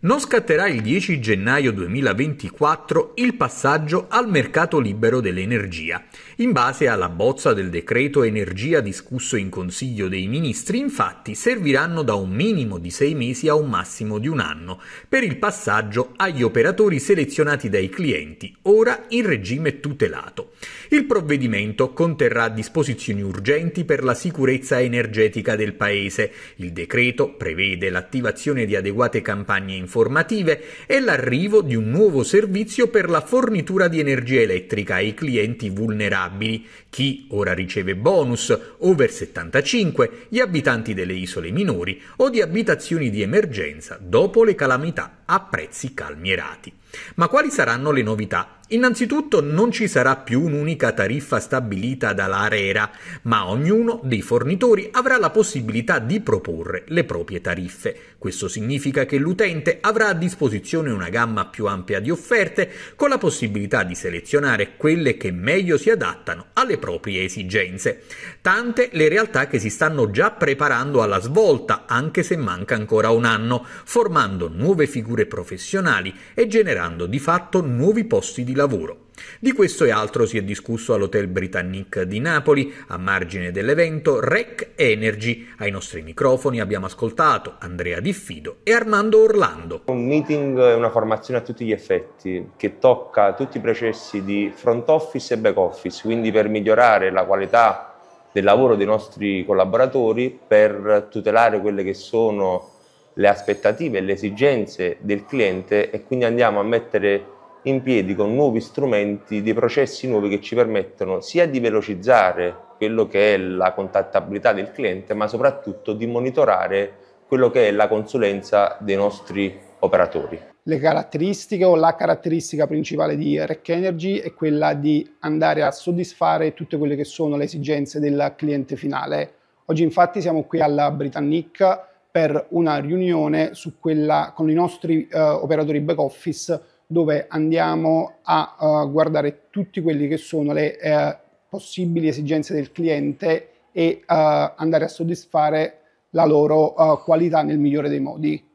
Non scatterà il 10 gennaio 2024 il passaggio al mercato libero dell'energia. In base alla bozza del decreto energia discusso in Consiglio dei Ministri, infatti, serviranno da un minimo di sei mesi a un massimo di un anno per il passaggio agli operatori selezionati dai clienti, ora in regime tutelato. Il provvedimento conterrà disposizioni urgenti per la sicurezza energetica del Paese. Il decreto prevede l'attivazione di adeguate campagne informative informative e l'arrivo di un nuovo servizio per la fornitura di energia elettrica ai clienti vulnerabili, chi ora riceve bonus, over 75, gli abitanti delle isole minori o di abitazioni di emergenza dopo le calamità a prezzi calmierati. Ma quali saranno le novità? Innanzitutto non ci sarà più un'unica tariffa stabilita dall'ARERA, ma ognuno dei fornitori avrà la possibilità di proporre le proprie tariffe. Questo significa che l'utente avrà a disposizione una gamma più ampia di offerte, con la possibilità di selezionare quelle che meglio si adattano alle proprie esigenze. Tante le realtà che si stanno già preparando alla svolta, anche se manca ancora un anno, formando nuove figure figure professionali e generando di fatto nuovi posti di lavoro. Di questo e altro si è discusso all'Hotel Britannique di Napoli, a margine dell'evento REC Energy. Ai nostri microfoni abbiamo ascoltato Andrea Diffido e Armando Orlando. Un meeting è una formazione a tutti gli effetti che tocca tutti i processi di front office e back office, quindi per migliorare la qualità del lavoro dei nostri collaboratori, per tutelare quelle che sono le aspettative e le esigenze del cliente e quindi andiamo a mettere in piedi con nuovi strumenti dei processi nuovi che ci permettono sia di velocizzare quello che è la contattabilità del cliente, ma soprattutto di monitorare quello che è la consulenza dei nostri operatori. Le caratteristiche o la caratteristica principale di REC Energy è quella di andare a soddisfare tutte quelle che sono le esigenze del cliente finale. Oggi infatti siamo qui alla Britannic per una riunione quella, con i nostri eh, operatori back office dove andiamo a uh, guardare tutti quelli che sono le eh, possibili esigenze del cliente e uh, andare a soddisfare la loro uh, qualità nel migliore dei modi.